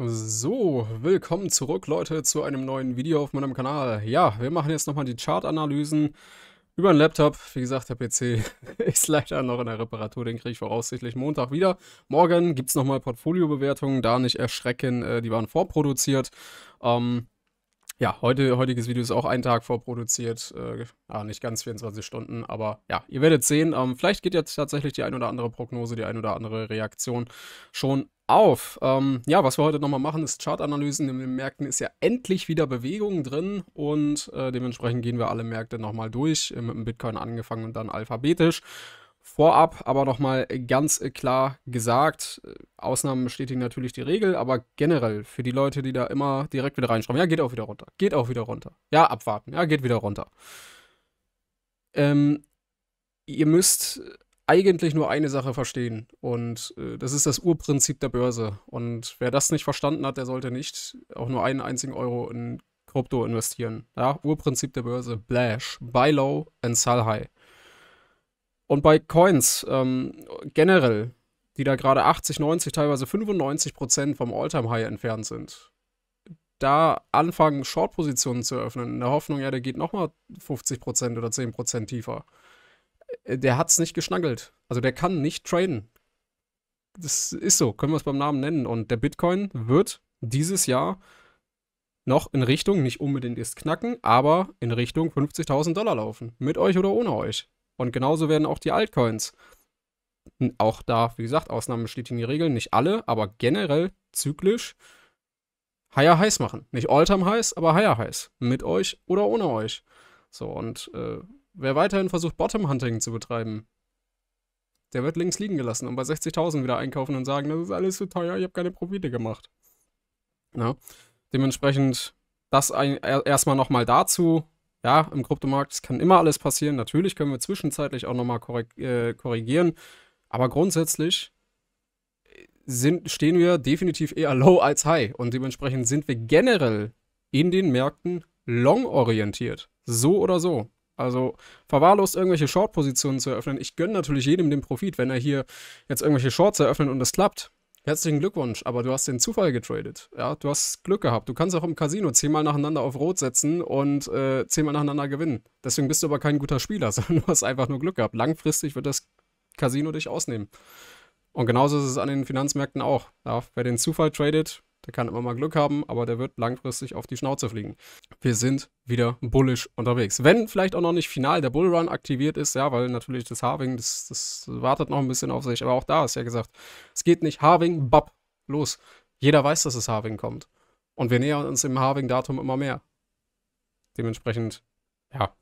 So, willkommen zurück Leute zu einem neuen Video auf meinem Kanal. Ja, wir machen jetzt nochmal die Chart-Analysen über den Laptop. Wie gesagt, der PC ist leider noch in der Reparatur, den kriege ich voraussichtlich Montag wieder. Morgen gibt es nochmal Portfoliobewertungen, da nicht erschrecken, äh, die waren vorproduziert. Ähm, ja, heute, heutiges Video ist auch einen Tag vorproduziert. Äh, ja, nicht ganz 24 Stunden, aber ja, ihr werdet sehen. Ähm, vielleicht geht jetzt tatsächlich die ein oder andere Prognose, die ein oder andere Reaktion schon auf. Ähm, ja, was wir heute nochmal machen, ist Chartanalysen. In den Märkten ist ja endlich wieder Bewegung drin und äh, dementsprechend gehen wir alle Märkte nochmal durch, äh, mit dem Bitcoin angefangen und dann alphabetisch. Vorab aber nochmal ganz äh, klar gesagt, äh, Ausnahmen bestätigen natürlich die Regel, aber generell für die Leute, die da immer direkt wieder reinschreiben, ja, geht auch wieder runter, geht auch wieder runter, ja, abwarten, ja, geht wieder runter. Ähm, ihr müsst eigentlich nur eine Sache verstehen und äh, das ist das Urprinzip der Börse. Und wer das nicht verstanden hat, der sollte nicht auch nur einen einzigen Euro in Krypto investieren. Ja, Urprinzip der Börse, Blash, Buy Low and Sell High. Und bei Coins ähm, generell, die da gerade 80, 90, teilweise 95 Prozent vom All-Time-High entfernt sind, da anfangen, Short-Positionen zu öffnen, in der Hoffnung, ja, der geht nochmal 50 Prozent oder 10 Prozent tiefer. Äh, der hat es nicht geschnackelt. Also der kann nicht traden. Das ist so, können wir es beim Namen nennen. Und der Bitcoin wird dieses Jahr noch in Richtung, nicht unbedingt ist knacken, aber in Richtung 50.000 Dollar laufen. Mit euch oder ohne euch. Und genauso werden auch die Altcoins. Auch da, wie gesagt, Ausnahmen in die Regeln. Nicht alle, aber generell zyklisch higher heiß machen. Nicht all-time highs, aber higher heiß. Mit euch oder ohne euch. So, und äh, wer weiterhin versucht, Bottom-Hunting zu betreiben, der wird links liegen gelassen und bei 60.000 wieder einkaufen und sagen, das ist alles zu so teuer, ich habe keine Profite gemacht. Ja. Dementsprechend das erstmal nochmal dazu ja, im Kryptomarkt, kann immer alles passieren. Natürlich können wir zwischenzeitlich auch nochmal äh, korrigieren. Aber grundsätzlich äh, sind, stehen wir definitiv eher low als high. Und dementsprechend sind wir generell in den Märkten long orientiert. So oder so. Also verwahrlost irgendwelche Short-Positionen zu eröffnen. Ich gönne natürlich jedem den Profit, wenn er hier jetzt irgendwelche Shorts eröffnet und es klappt. Herzlichen Glückwunsch, aber du hast den Zufall getradet. Ja, du hast Glück gehabt. Du kannst auch im Casino zehnmal nacheinander auf Rot setzen und äh, zehnmal nacheinander gewinnen. Deswegen bist du aber kein guter Spieler, sondern du hast einfach nur Glück gehabt. Langfristig wird das Casino dich ausnehmen. Und genauso ist es an den Finanzmärkten auch. Ja, wer den Zufall tradet, der kann immer mal Glück haben, aber der wird langfristig auf die Schnauze fliegen. Wir sind wieder bullisch unterwegs. Wenn vielleicht auch noch nicht final der Bullrun aktiviert ist, ja, weil natürlich das Harving, das, das wartet noch ein bisschen auf sich. Aber auch da ist ja gesagt, es geht nicht Harving, bap, los. Jeder weiß, dass es Harving kommt. Und wir nähern uns im Harving-Datum immer mehr. Dementsprechend, ja,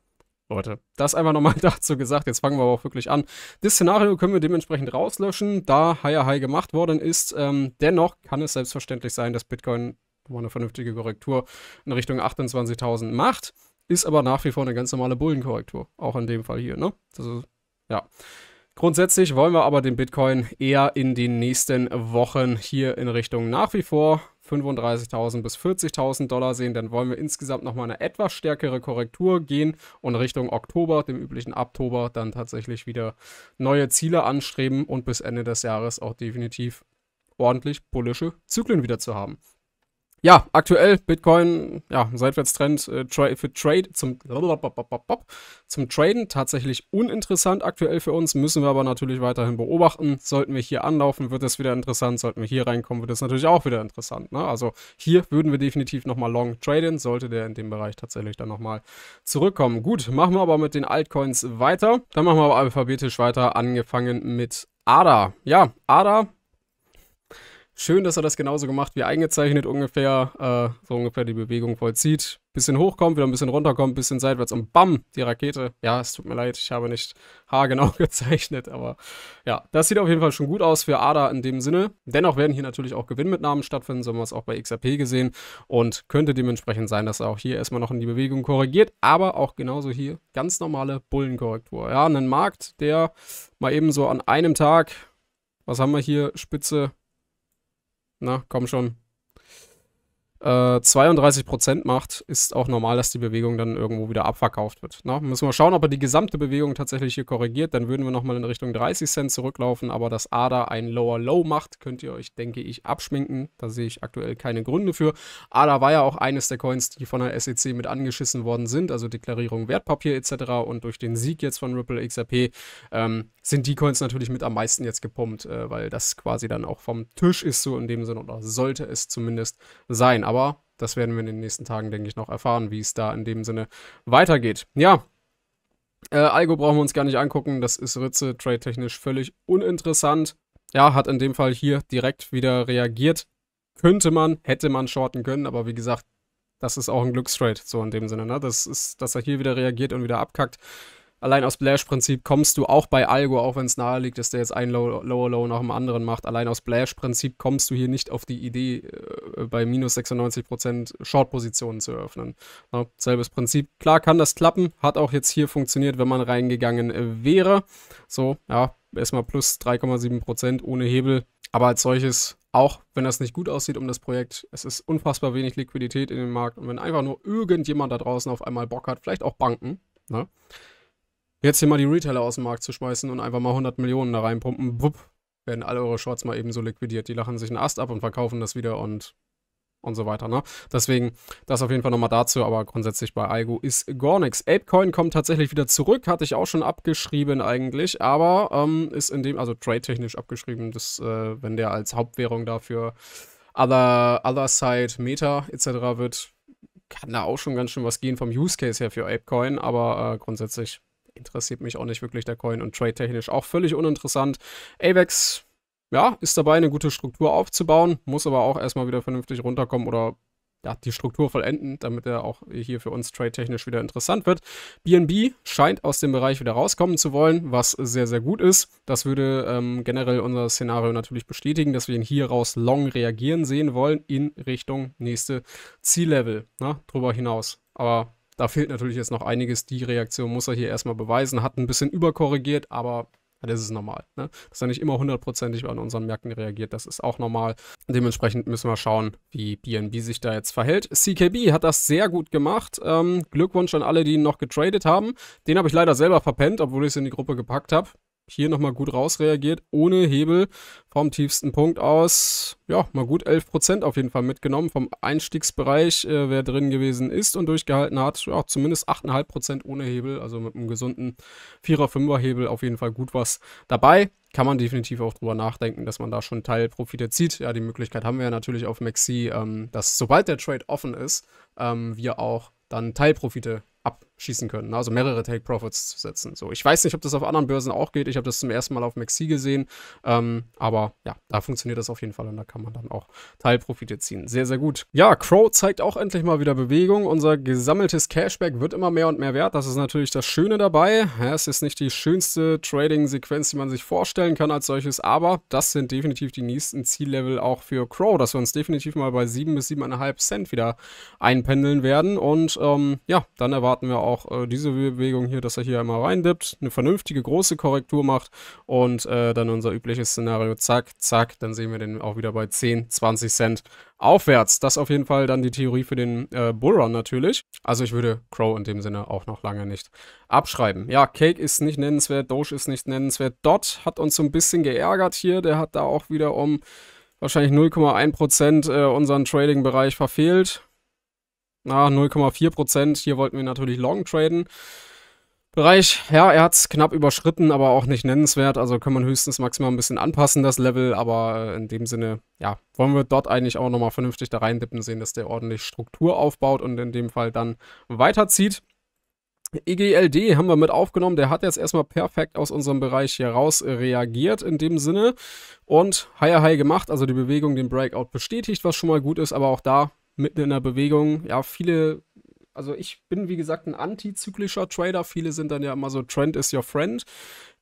Leute, das einfach nochmal dazu gesagt. Jetzt fangen wir aber auch wirklich an. Das Szenario können wir dementsprechend rauslöschen, da Higher High gemacht worden ist. Ähm, dennoch kann es selbstverständlich sein, dass Bitcoin eine vernünftige Korrektur in Richtung 28.000 macht. Ist aber nach wie vor eine ganz normale Bullenkorrektur. Auch in dem Fall hier, ne? Also, ja. Grundsätzlich wollen wir aber den Bitcoin eher in den nächsten Wochen hier in Richtung nach wie vor 35.000 bis 40.000 Dollar sehen. Dann wollen wir insgesamt nochmal eine etwas stärkere Korrektur gehen und Richtung Oktober, dem üblichen Oktober, dann tatsächlich wieder neue Ziele anstreben und bis Ende des Jahres auch definitiv ordentlich bullische Zyklen wieder zu haben ja, aktuell Bitcoin, ja, Seitwärtstrend äh, für Trade zum, zum Traden tatsächlich uninteressant aktuell für uns, müssen wir aber natürlich weiterhin beobachten. Sollten wir hier anlaufen, wird es wieder interessant. Sollten wir hier reinkommen, wird es natürlich auch wieder interessant. Ne? Also hier würden wir definitiv nochmal long traden, sollte der in dem Bereich tatsächlich dann nochmal zurückkommen. Gut, machen wir aber mit den Altcoins weiter. Dann machen wir aber alphabetisch weiter, angefangen mit ADA. Ja, ADA Schön, dass er das genauso gemacht wie eingezeichnet ungefähr, äh, so ungefähr die Bewegung vollzieht. Bisschen hochkommt, wieder ein bisschen runterkommt, bisschen seitwärts und BAM, die Rakete. Ja, es tut mir leid, ich habe nicht haargenau gezeichnet, aber ja, das sieht auf jeden Fall schon gut aus für ADA in dem Sinne. Dennoch werden hier natürlich auch Gewinnmitnahmen stattfinden, so haben wir es auch bei XRP gesehen und könnte dementsprechend sein, dass er auch hier erstmal noch in die Bewegung korrigiert, aber auch genauso hier ganz normale Bullenkorrektur. Ja, einen Markt, der mal eben so an einem Tag, was haben wir hier, Spitze na, komm schon äh, 32 macht, ist auch normal, dass die Bewegung dann irgendwo wieder abverkauft wird. Na, müssen wir schauen, ob er die gesamte Bewegung tatsächlich hier korrigiert. Dann würden wir nochmal in Richtung 30 Cent zurücklaufen. Aber dass ADA ein Lower Low macht, könnt ihr euch, denke ich, abschminken. Da sehe ich aktuell keine Gründe für. ADA war ja auch eines der Coins, die von der SEC mit angeschissen worden sind, also Deklarierung Wertpapier etc. Und durch den Sieg jetzt von Ripple XRP ähm, sind die Coins natürlich mit am meisten jetzt gepumpt, äh, weil das quasi dann auch vom Tisch ist, so in dem Sinne, oder sollte es zumindest sein. Aber aber das werden wir in den nächsten Tagen, denke ich, noch erfahren, wie es da in dem Sinne weitergeht. Ja, äh, Algo brauchen wir uns gar nicht angucken. Das ist Ritze trade-technisch völlig uninteressant. Ja, hat in dem Fall hier direkt wieder reagiert. Könnte man, hätte man shorten können, aber wie gesagt, das ist auch ein Glückstrade, so in dem Sinne. Ne? Das ist, dass er hier wieder reagiert und wieder abkackt allein aus Blash-Prinzip kommst du auch bei Algo, auch wenn es nahe liegt, dass der jetzt einen Lower Low, nach dem anderen macht, allein aus Blash-Prinzip kommst du hier nicht auf die Idee, äh, bei minus 96% Short-Positionen zu eröffnen. Ja, selbes Prinzip. Klar kann das klappen, hat auch jetzt hier funktioniert, wenn man reingegangen äh, wäre. So, ja, erstmal plus 3,7% ohne Hebel. Aber als solches, auch wenn das nicht gut aussieht um das Projekt, es ist unfassbar wenig Liquidität in dem Markt. Und wenn einfach nur irgendjemand da draußen auf einmal Bock hat, vielleicht auch Banken, ne? Jetzt hier mal die Retailer aus dem Markt zu schmeißen und einfach mal 100 Millionen da reinpumpen, wupp, werden alle eure Shorts mal eben so liquidiert. Die lachen sich einen Ast ab und verkaufen das wieder und und so weiter. Ne? Deswegen das auf jeden Fall nochmal dazu, aber grundsätzlich bei Algo ist gar nichts. Apecoin kommt tatsächlich wieder zurück, hatte ich auch schon abgeschrieben eigentlich, aber ähm, ist in dem, also trade-technisch abgeschrieben, dass, äh, wenn der als Hauptwährung dafür Other, Other Side, Meta etc. wird, kann da auch schon ganz schön was gehen vom Use Case her für Apecoin, aber äh, grundsätzlich interessiert mich auch nicht wirklich der Coin und trade-technisch auch völlig uninteressant. AVAX, ja, ist dabei, eine gute Struktur aufzubauen, muss aber auch erstmal wieder vernünftig runterkommen oder ja, die Struktur vollenden, damit er auch hier für uns trade-technisch wieder interessant wird. BNB scheint aus dem Bereich wieder rauskommen zu wollen, was sehr, sehr gut ist. Das würde ähm, generell unser Szenario natürlich bestätigen, dass wir ihn hier raus long reagieren sehen wollen in Richtung nächste Ziellevel, ne, drüber hinaus. Aber da fehlt natürlich jetzt noch einiges. Die Reaktion muss er hier erstmal beweisen. Hat ein bisschen überkorrigiert, aber das ist normal. Ne? Dass er nicht immer hundertprozentig an unseren Märkten reagiert, das ist auch normal. Dementsprechend müssen wir schauen, wie BNB sich da jetzt verhält. CKB hat das sehr gut gemacht. Ähm, Glückwunsch an alle, die ihn noch getradet haben. Den habe ich leider selber verpennt, obwohl ich es in die Gruppe gepackt habe hier nochmal gut rausreagiert, ohne Hebel vom tiefsten Punkt aus, ja, mal gut 11% auf jeden Fall mitgenommen vom Einstiegsbereich, äh, wer drin gewesen ist und durchgehalten hat, ja, zumindest 8,5% ohne Hebel, also mit einem gesunden 4er, 5er Hebel auf jeden Fall gut was dabei. Kann man definitiv auch drüber nachdenken, dass man da schon Teilprofite zieht. Ja, die Möglichkeit haben wir ja natürlich auf Maxi, ähm, dass sobald der Trade offen ist, ähm, wir auch dann Teilprofite ab schießen können. Ne? Also mehrere Take Profits zu setzen. So, ich weiß nicht, ob das auf anderen Börsen auch geht. Ich habe das zum ersten Mal auf Maxi gesehen. Ähm, aber ja, da funktioniert das auf jeden Fall und da kann man dann auch Teilprofite ziehen. Sehr, sehr gut. Ja, Crow zeigt auch endlich mal wieder Bewegung. Unser gesammeltes Cashback wird immer mehr und mehr wert. Das ist natürlich das Schöne dabei. Ja, es ist nicht die schönste Trading-Sequenz, die man sich vorstellen kann als solches, aber das sind definitiv die nächsten Ziellevel auch für Crow, dass wir uns definitiv mal bei 7 bis 7,5 Cent wieder einpendeln werden. Und ähm, ja, dann erwarten wir auch auch äh, diese Bewegung hier, dass er hier einmal reindippt, eine vernünftige große Korrektur macht und äh, dann unser übliches Szenario, zack, zack, dann sehen wir den auch wieder bei 10, 20 Cent aufwärts. Das auf jeden Fall dann die Theorie für den äh, Bullrun natürlich. Also ich würde Crow in dem Sinne auch noch lange nicht abschreiben. Ja, Cake ist nicht nennenswert, Doge ist nicht nennenswert. Dot hat uns so ein bisschen geärgert hier, der hat da auch wieder um wahrscheinlich 0,1% äh, unseren Trading-Bereich verfehlt ah, 0,4 Prozent. Hier wollten wir natürlich long traden. Bereich, ja, er hat es knapp überschritten, aber auch nicht nennenswert. Also kann man höchstens maximal ein bisschen anpassen, das Level. Aber äh, in dem Sinne, ja, wollen wir dort eigentlich auch nochmal vernünftig da rein dippen, sehen, dass der ordentlich Struktur aufbaut und in dem Fall dann weiterzieht. EGLD haben wir mit aufgenommen. Der hat jetzt erstmal perfekt aus unserem Bereich hier raus äh, reagiert in dem Sinne und Higher High gemacht, also die Bewegung, den Breakout bestätigt, was schon mal gut ist, aber auch da mitten in der Bewegung. Ja, viele, also ich bin wie gesagt ein antizyklischer Trader. Viele sind dann ja immer so, Trend is your friend.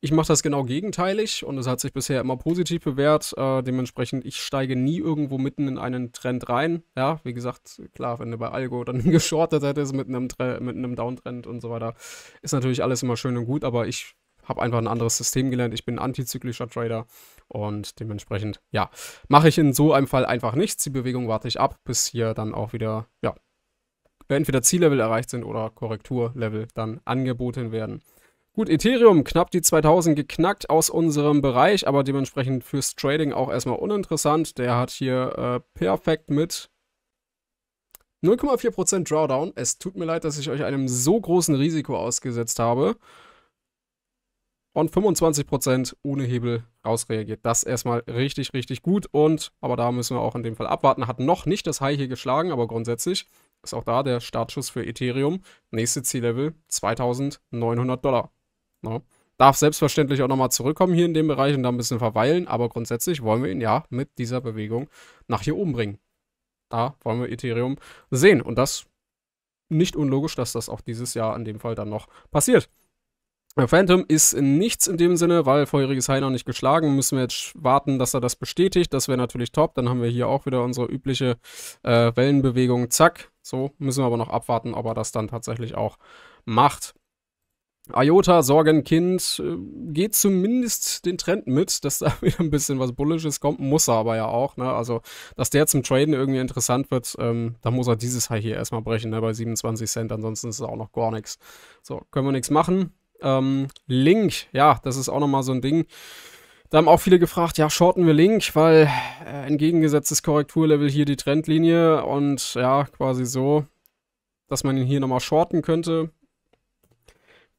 Ich mache das genau gegenteilig und es hat sich bisher immer positiv bewährt. Äh, dementsprechend, ich steige nie irgendwo mitten in einen Trend rein. Ja, wie gesagt, klar, wenn du bei Algo dann geschortet hättest mit einem, mit einem Downtrend und so weiter, ist natürlich alles immer schön und gut, aber ich habe einfach ein anderes System gelernt. Ich bin ein antizyklischer Trader und dementsprechend, ja, mache ich in so einem Fall einfach nichts. Die Bewegung warte ich ab, bis hier dann auch wieder, ja, entweder Ziellevel erreicht sind oder Korrekturlevel dann angeboten werden. Gut, Ethereum knapp die 2000 geknackt aus unserem Bereich, aber dementsprechend fürs Trading auch erstmal uninteressant. Der hat hier äh, perfekt mit 0,4% Drawdown. Es tut mir leid, dass ich euch einem so großen Risiko ausgesetzt habe und 25% ohne Hebel rausreagiert. Das erstmal richtig, richtig gut. Und, aber da müssen wir auch in dem Fall abwarten. Hat noch nicht das High hier geschlagen, aber grundsätzlich ist auch da der Startschuss für Ethereum. Nächste Ziellevel 2900 Dollar. Ja. Ne? Darf selbstverständlich auch nochmal zurückkommen hier in dem Bereich und da ein bisschen verweilen, aber grundsätzlich wollen wir ihn ja mit dieser Bewegung nach hier oben bringen. Da wollen wir Ethereum sehen und das nicht unlogisch, dass das auch dieses Jahr in dem Fall dann noch passiert. Phantom ist nichts in dem Sinne, weil vorheriges High noch nicht geschlagen. Müssen wir jetzt warten, dass er das bestätigt. Das wäre natürlich top. Dann haben wir hier auch wieder unsere übliche äh, Wellenbewegung. Zack. So, müssen wir aber noch abwarten, ob er das dann tatsächlich auch macht. IOTA, Sorgenkind, äh, geht zumindest den Trend mit, dass da wieder ein bisschen was Bullisches kommt, muss er aber ja auch. Ne? Also, dass der zum Traden irgendwie interessant wird, ähm, da muss er dieses High hier erstmal brechen, ne? bei 27 Cent, ansonsten ist es auch noch gar nichts. So, können wir nichts machen. Ähm, Link, ja, das ist auch nochmal so ein Ding. Da haben auch viele gefragt, ja, shorten wir Link, weil äh, entgegengesetztes Korrekturlevel hier die Trendlinie und ja, quasi so, dass man ihn hier nochmal shorten könnte.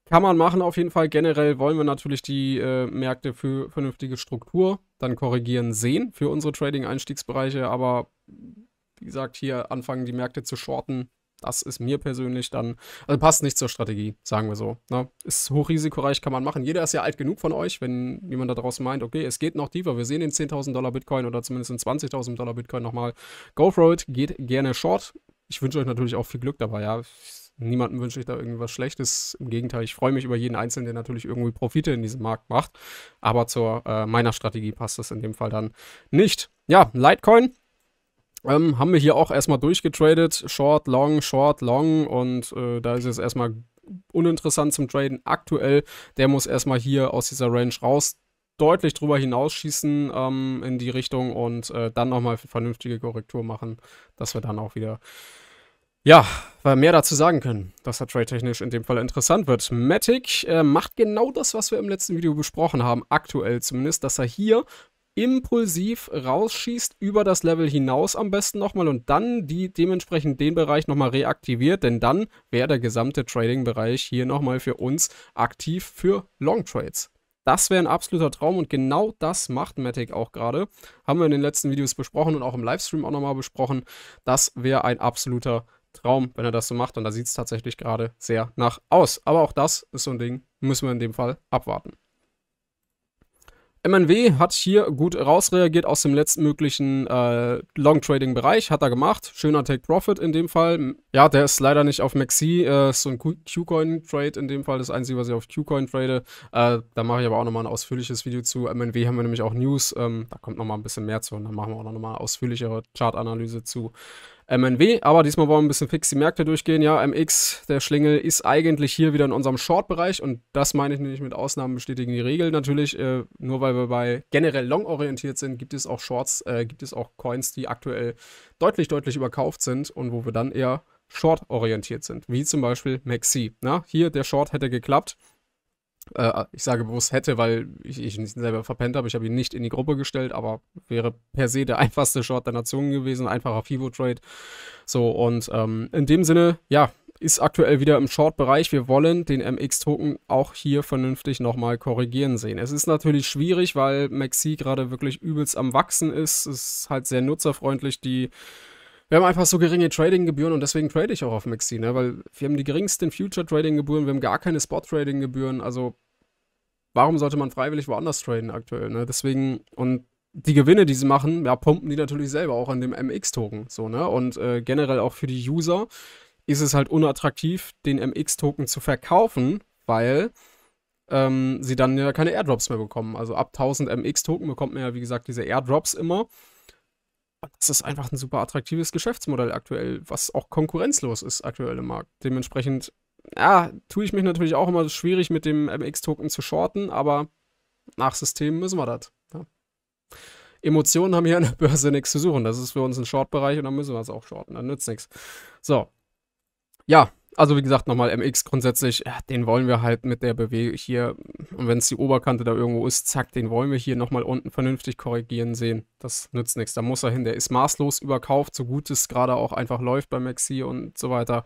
Kann man machen auf jeden Fall. Generell wollen wir natürlich die äh, Märkte für vernünftige Struktur dann korrigieren sehen für unsere Trading-Einstiegsbereiche, aber wie gesagt, hier anfangen die Märkte zu shorten, das ist mir persönlich dann, also passt nicht zur Strategie, sagen wir so. Ne? Ist hochrisikoreich, kann man machen. Jeder ist ja alt genug von euch, wenn jemand da draußen meint, okay, es geht noch tiefer. Wir sehen den 10.000 Dollar Bitcoin oder zumindest den 20.000 Dollar Bitcoin nochmal. Go for it, geht gerne short. Ich wünsche euch natürlich auch viel Glück dabei, ja. Niemandem wünsche ich da irgendwas Schlechtes. Im Gegenteil, ich freue mich über jeden Einzelnen, der natürlich irgendwie Profite in diesem Markt macht. Aber zu äh, meiner Strategie passt das in dem Fall dann nicht. Ja, Litecoin ähm, haben wir hier auch erstmal durchgetradet. Short, long, short, long. Und äh, da ist es erstmal uninteressant zum Traden aktuell. Der muss erstmal hier aus dieser Range raus deutlich drüber hinausschießen ähm, in die Richtung und äh, dann nochmal vernünftige Korrektur machen, dass wir dann auch wieder ja, mehr dazu sagen können, dass der Trade technisch in dem Fall interessant wird. Matic äh, macht genau das, was wir im letzten Video besprochen haben, aktuell zumindest, dass er hier impulsiv rausschießt, über das Level hinaus am besten nochmal und dann die, dementsprechend den Bereich nochmal reaktiviert, denn dann wäre der gesamte Trading-Bereich hier nochmal für uns aktiv für Long-Trades. Das wäre ein absoluter Traum und genau das macht Matic auch gerade. Haben wir in den letzten Videos besprochen und auch im Livestream auch nochmal besprochen. Das wäre ein absoluter Traum, wenn er das so macht und da sieht es tatsächlich gerade sehr nach aus. Aber auch das ist so ein Ding, müssen wir in dem Fall abwarten. MNW hat hier gut rausreagiert aus dem letztmöglichen äh, Long-Trading-Bereich, hat er gemacht. Schöner Take-Profit in dem Fall. Ja, der ist leider nicht auf Maxi, äh, ist so ein Qcoin trade in dem Fall, das einzige, was ich auf Qcoin trade. Äh, da mache ich aber auch nochmal ein ausführliches Video zu. MNW haben wir nämlich auch News, ähm, da kommt nochmal ein bisschen mehr zu und dann machen wir auch nochmal eine ausführlichere Chart-Analyse zu. MNW. Aber diesmal wollen wir ein bisschen fix die Märkte durchgehen. Ja, MX, der Schlingel, ist eigentlich hier wieder in unserem Short-Bereich. Und das meine ich nämlich mit Ausnahmen bestätigen die Regel natürlich. Äh, nur weil wir bei generell long orientiert sind, gibt es auch Shorts, äh, gibt es auch Coins, die aktuell deutlich, deutlich überkauft sind und wo wir dann eher short orientiert sind. Wie zum Beispiel Maxi. Na, hier der Short hätte geklappt. Äh, ich sage bewusst hätte, weil ich, ich ihn selber verpennt habe. Ich habe ihn nicht in die Gruppe gestellt, aber wäre per se der einfachste Short der Nation gewesen. Einfacher FIBO-Trade. So, und ähm, in dem Sinne, ja, ist aktuell wieder im Short-Bereich. Wir wollen den MX-Token auch hier vernünftig nochmal korrigieren sehen. Es ist natürlich schwierig, weil Maxi gerade wirklich übelst am Wachsen ist. Es ist halt sehr nutzerfreundlich. Die wir haben einfach so geringe Trading-Gebühren und deswegen trade ich auch auf Maxi, ne? weil wir haben die geringsten Future-Trading-Gebühren, wir haben gar keine Spot-Trading-Gebühren, also warum sollte man freiwillig woanders traden aktuell, ne? Deswegen, und die Gewinne, die sie machen, ja, pumpen die natürlich selber auch an dem MX-Token, so, ne? Und äh, generell auch für die User ist es halt unattraktiv, den MX-Token zu verkaufen, weil ähm, sie dann ja keine Airdrops mehr bekommen. Also ab 1000 MX-Token bekommt man ja, wie gesagt, diese Airdrops immer das ist einfach ein super attraktives Geschäftsmodell aktuell, was auch konkurrenzlos ist aktuell im Markt. Dementsprechend, ja, tue ich mich natürlich auch immer schwierig mit dem MX-Token zu shorten, aber nach System müssen wir das. Ja. Emotionen haben hier an der Börse nichts zu suchen. Das ist für uns ein Short-Bereich und dann müssen wir es auch shorten. Dann nützt nichts. So. Ja, also wie gesagt, nochmal MX grundsätzlich, den wollen wir halt mit der Bewegung hier, und wenn es die Oberkante da irgendwo ist, zack, den wollen wir hier nochmal unten vernünftig korrigieren sehen. Das nützt nichts, da muss er hin, der ist maßlos überkauft, so gut es gerade auch einfach läuft bei Maxi und so weiter.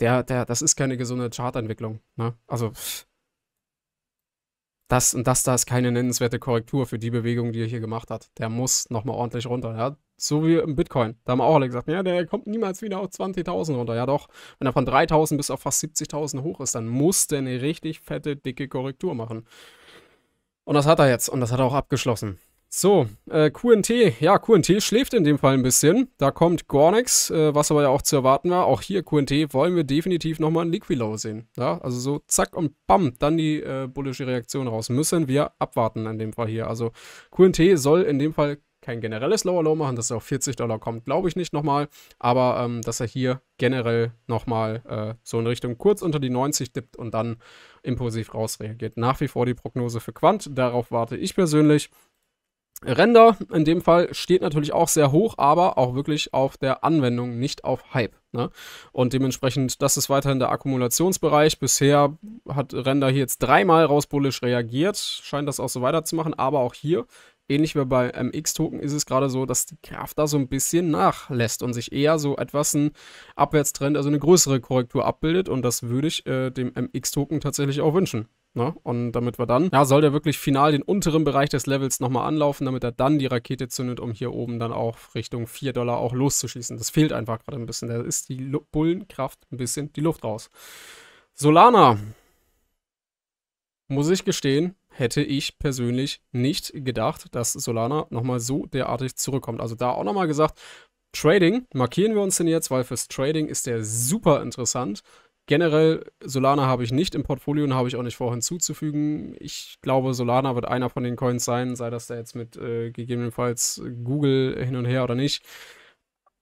Der, der, das ist keine gesunde Chartentwicklung, ne? Also, das und das da ist keine nennenswerte Korrektur für die Bewegung, die er hier gemacht hat. Der muss nochmal ordentlich runter. Ja? So wie im Bitcoin. Da haben auch alle gesagt, ja, der kommt niemals wieder auf 20.000 runter. Ja doch, wenn er von 3.000 bis auf fast 70.000 hoch ist, dann muss der eine richtig fette, dicke Korrektur machen. Und das hat er jetzt und das hat er auch abgeschlossen. So, äh, QNT, ja, QNT schläft in dem Fall ein bisschen. Da kommt Gornex, äh, was aber ja auch zu erwarten war. Auch hier QNT wollen wir definitiv nochmal ein Liquilow sehen. Ja, also so zack und bam, dann die äh, bullische Reaktion raus. Müssen wir abwarten in dem Fall hier. Also QNT soll in dem Fall kein generelles Lower Low machen, dass er auf 40 Dollar kommt, glaube ich nicht nochmal. Aber ähm, dass er hier generell nochmal äh, so in Richtung kurz unter die 90 dippt und dann impulsiv rausreagiert. Nach wie vor die Prognose für Quant. Darauf warte ich persönlich. Render in dem Fall steht natürlich auch sehr hoch, aber auch wirklich auf der Anwendung, nicht auf Hype. Ne? Und dementsprechend, das ist weiterhin der Akkumulationsbereich. Bisher hat Render hier jetzt dreimal rausbullisch reagiert, scheint das auch so weiterzumachen, aber auch hier ähnlich wie bei MX-Token ähm, ist es gerade so, dass die Kraft da so ein bisschen nachlässt und sich eher so etwas ein hm, Abwärtstrend, also eine größere Korrektur abbildet. Und das würde ich äh, dem MX-Token ähm, tatsächlich auch wünschen. Ne? Und damit wir dann, ja, soll der wirklich final den unteren Bereich des Levels nochmal anlaufen, damit er dann die Rakete zündet, um hier oben dann auch Richtung 4 Dollar auch loszuschießen. Das fehlt einfach gerade ein bisschen. Da ist die Bullenkraft ein bisschen die Luft raus. Solana, muss ich gestehen, hätte ich persönlich nicht gedacht, dass Solana nochmal so derartig zurückkommt. Also da auch nochmal gesagt, Trading, markieren wir uns den jetzt, weil fürs Trading ist der super interessant. Generell, Solana habe ich nicht im Portfolio und habe ich auch nicht vor, hinzuzufügen. Ich glaube, Solana wird einer von den Coins sein, sei das da jetzt mit äh, gegebenenfalls Google hin und her oder nicht.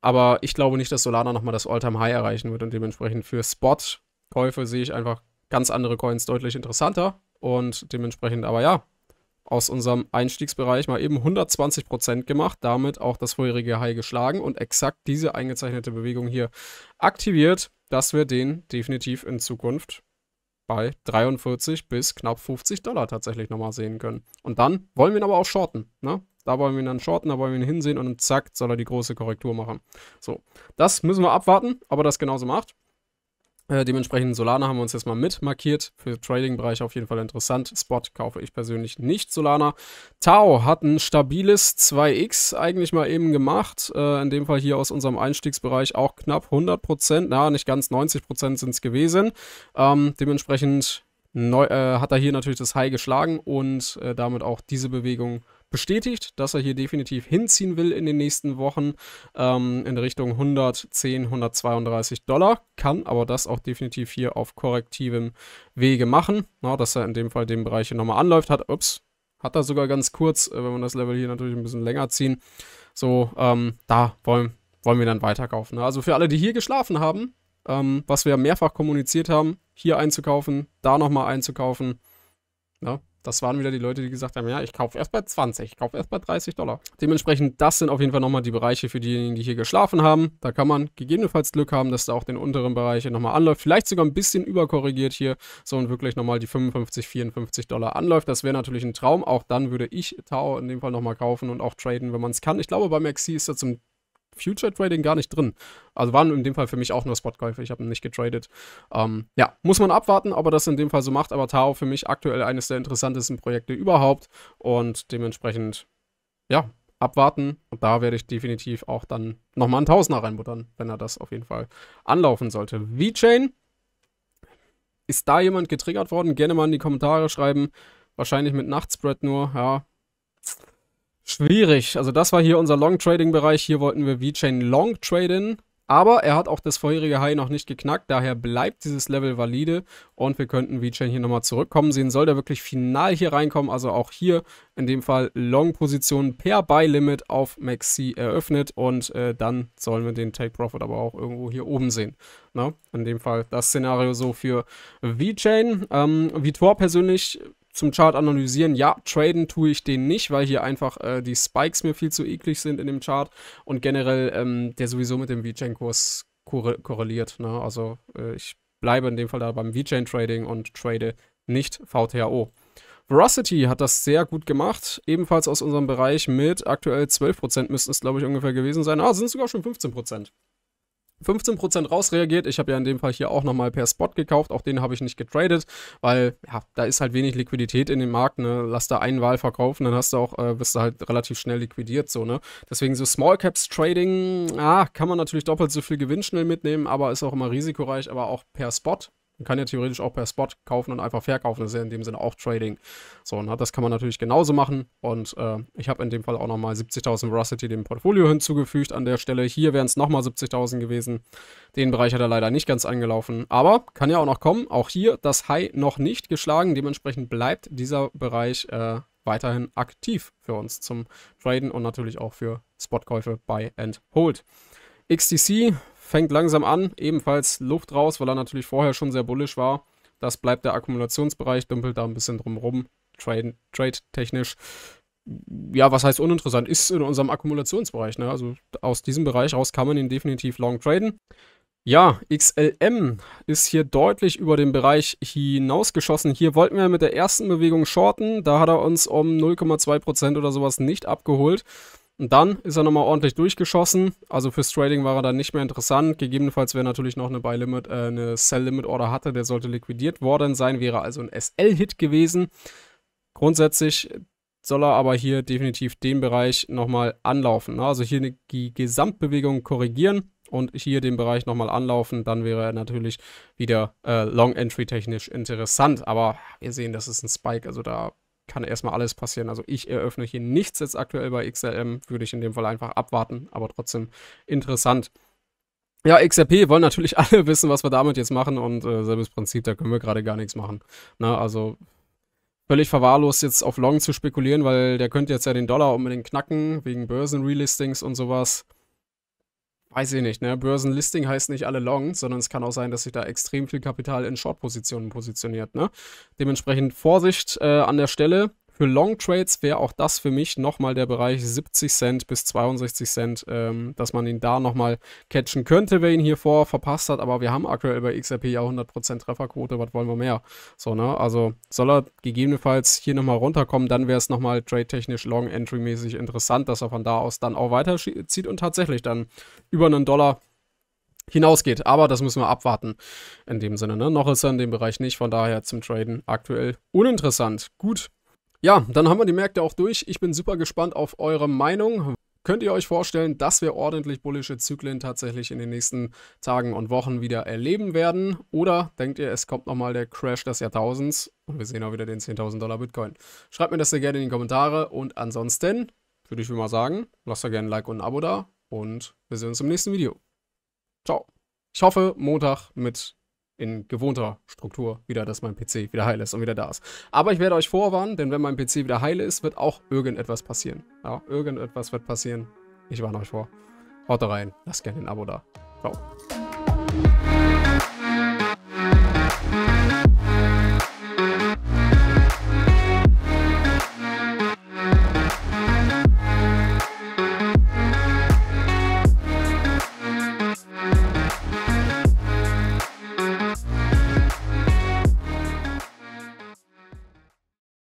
Aber ich glaube nicht, dass Solana nochmal das Alltime high erreichen wird und dementsprechend für Spot-Käufe sehe ich einfach ganz andere Coins deutlich interessanter. Und dementsprechend aber ja, aus unserem Einstiegsbereich mal eben 120% gemacht, damit auch das vorherige High geschlagen und exakt diese eingezeichnete Bewegung hier aktiviert, dass wir den definitiv in Zukunft bei 43 bis knapp 50 Dollar tatsächlich nochmal sehen können. Und dann wollen wir ihn aber auch shorten. Ne? Da wollen wir ihn dann shorten, da wollen wir ihn hinsehen und zack, soll er die große Korrektur machen. So, das müssen wir abwarten, ob er das genauso macht. Äh, dementsprechend Solana haben wir uns jetzt mal mit markiert. Für Trading-Bereich auf jeden Fall interessant. Spot kaufe ich persönlich nicht Solana. Tau hat ein stabiles 2x eigentlich mal eben gemacht. Äh, in dem Fall hier aus unserem Einstiegsbereich auch knapp 100%. Na, nicht ganz 90% sind es gewesen. Ähm, dementsprechend neu, äh, hat er hier natürlich das High geschlagen und äh, damit auch diese Bewegung bestätigt, dass er hier definitiv hinziehen will in den nächsten Wochen ähm, in Richtung 110, 132 Dollar, kann aber das auch definitiv hier auf korrektivem Wege machen, na, dass er in dem Fall den Bereich hier nochmal anläuft hat. Ups, hat er sogar ganz kurz, äh, wenn wir das Level hier natürlich ein bisschen länger ziehen. So, ähm, da wollen, wollen wir dann weiterkaufen. Also für alle, die hier geschlafen haben, ähm, was wir mehrfach kommuniziert haben, hier einzukaufen, da nochmal einzukaufen, ja, das waren wieder die Leute, die gesagt haben, ja, ich kaufe erst bei 20, ich kaufe erst bei 30 Dollar. Dementsprechend, das sind auf jeden Fall nochmal die Bereiche für diejenigen, die hier geschlafen haben. Da kann man gegebenenfalls Glück haben, dass da auch den unteren Bereich nochmal anläuft. Vielleicht sogar ein bisschen überkorrigiert hier, so und wirklich nochmal die 55, 54 Dollar anläuft. Das wäre natürlich ein Traum. Auch dann würde ich Tau in dem Fall nochmal kaufen und auch traden, wenn man es kann. Ich glaube, bei Maxi ist da zum Future Trading gar nicht drin. Also waren in dem Fall für mich auch nur Spotkäufe. Ich habe nicht getradet. Ähm, ja, muss man abwarten, aber das in dem Fall so macht. Aber Tao für mich aktuell eines der interessantesten Projekte überhaupt. Und dementsprechend, ja, abwarten. Und da werde ich definitiv auch dann nochmal einen Tausender reinbuttern, wenn er das auf jeden Fall anlaufen sollte. VeChain. Ist da jemand getriggert worden? Gerne mal in die Kommentare schreiben. Wahrscheinlich mit Nachtspread nur, ja. Schwierig. Also das war hier unser Long-Trading-Bereich. Hier wollten wir VeChain long traden. Aber er hat auch das vorherige High noch nicht geknackt, daher bleibt dieses Level valide und wir könnten VeChain hier nochmal zurückkommen sehen. Soll der wirklich final hier reinkommen, also auch hier in dem Fall Long-Position per Buy-Limit auf Maxi eröffnet und äh, dann sollen wir den Take-Profit aber auch irgendwo hier oben sehen. Na, in dem Fall das Szenario so für VeChain. Ähm, Vitor persönlich zum Chart analysieren, ja, traden tue ich den nicht, weil hier einfach äh, die Spikes mir viel zu eklig sind in dem Chart und generell ähm, der sowieso mit dem VeChain-Kurs korreliert. Ne? Also äh, ich bleibe in dem Fall da beim VeChain-Trading und trade nicht VTHO. Veracity hat das sehr gut gemacht, ebenfalls aus unserem Bereich mit aktuell 12% müssten es, glaube ich, ungefähr gewesen sein. Ah, sind sogar schon 15%. 15% rausreagiert. Ich habe ja in dem Fall hier auch nochmal per Spot gekauft. Auch den habe ich nicht getradet, weil ja, da ist halt wenig Liquidität in dem Markt. Ne? Lass da einen Wahl verkaufen, dann hast du auch, äh, bist du halt relativ schnell liquidiert. So, ne? Deswegen so Small Caps Trading, ah, kann man natürlich doppelt so viel Gewinn schnell mitnehmen, aber ist auch immer risikoreich, aber auch per Spot man kann ja theoretisch auch per Spot kaufen und einfach verkaufen. Das ist ja in dem Sinne auch Trading. So, und ne, das kann man natürlich genauso machen. Und äh, ich habe in dem Fall auch nochmal 70.000 Velocity dem Portfolio hinzugefügt an der Stelle. Hier wären es nochmal 70.000 gewesen. Den Bereich hat er leider nicht ganz angelaufen. Aber kann ja auch noch kommen. Auch hier das High noch nicht geschlagen. Dementsprechend bleibt dieser Bereich äh, weiterhin aktiv für uns zum Traden und natürlich auch für Spotkäufe bei and Hold. XTC fängt langsam an, ebenfalls Luft raus, weil er natürlich vorher schon sehr bullisch war. Das bleibt der Akkumulationsbereich, dümpelt da ein bisschen drum trade-technisch. Trade ja, was heißt uninteressant? Ist in unserem Akkumulationsbereich. Ne? Also aus diesem Bereich raus kann man ihn definitiv long traden. Ja, XLM ist hier deutlich über den Bereich hinausgeschossen. Hier wollten wir mit der ersten Bewegung shorten. Da hat er uns um 0,2% oder sowas nicht abgeholt. Und dann ist er nochmal ordentlich durchgeschossen. Also fürs Trading war er dann nicht mehr interessant. Gegebenenfalls, wer natürlich noch eine Buy Limit, äh, eine Sell Limit Order hatte, der sollte liquidiert worden sein, wäre also ein SL-Hit gewesen. Grundsätzlich soll er aber hier definitiv den Bereich nochmal anlaufen. Ne? Also hier die Gesamtbewegung korrigieren und hier den Bereich nochmal anlaufen, dann wäre er natürlich wieder äh, Long Entry technisch interessant. Aber wir sehen, das ist ein Spike, also da kann erstmal alles passieren. Also ich eröffne hier nichts jetzt aktuell bei XRM, würde ich in dem Fall einfach abwarten, aber trotzdem interessant. Ja, XRP wollen natürlich alle wissen, was wir damit jetzt machen und äh, selbes Prinzip, da können wir gerade gar nichts machen. Na, also völlig verwahrlost jetzt auf Long zu spekulieren, weil der könnte jetzt ja den Dollar unbedingt knacken wegen Börsenrelistings und sowas weiß ich nicht, ne? Börsenlisting heißt nicht alle long, sondern es kann auch sein, dass sich da extrem viel Kapital in Short-Positionen positioniert, ne? Dementsprechend Vorsicht äh, an der Stelle. Für Long Trades wäre auch das für mich nochmal der Bereich 70 Cent bis 62 Cent, ähm, dass man ihn da nochmal catchen könnte, wer ihn hier vor verpasst hat. Aber wir haben aktuell bei XRP ja 100% Trefferquote, was wollen wir mehr? So, ne? Also soll er gegebenenfalls hier nochmal runterkommen, dann wäre es nochmal trade-technisch Long-Entry-mäßig interessant, dass er von da aus dann auch weiterzieht und tatsächlich dann über einen Dollar hinausgeht. Aber das müssen wir abwarten in dem Sinne. Ne? Noch ist er in dem Bereich nicht, von daher zum Traden aktuell uninteressant. Gut, ja, dann haben wir die Märkte auch durch. Ich bin super gespannt auf eure Meinung. Könnt ihr euch vorstellen, dass wir ordentlich bullische Zyklen tatsächlich in den nächsten Tagen und Wochen wieder erleben werden? Oder denkt ihr, es kommt nochmal der Crash des Jahrtausends und wir sehen auch wieder den 10.000 Dollar Bitcoin? Schreibt mir das sehr gerne in die Kommentare und ansonsten würde ich mal sagen, lasst da gerne ein Like und ein Abo da und wir sehen uns im nächsten Video. Ciao. Ich hoffe, Montag mit in gewohnter Struktur wieder, dass mein PC wieder heil ist und wieder da ist. Aber ich werde euch vorwarnen, denn wenn mein PC wieder heil ist, wird auch irgendetwas passieren. Ja, irgendetwas wird passieren. Ich warne euch vor. Haut rein, lasst gerne ein Abo da. Ciao.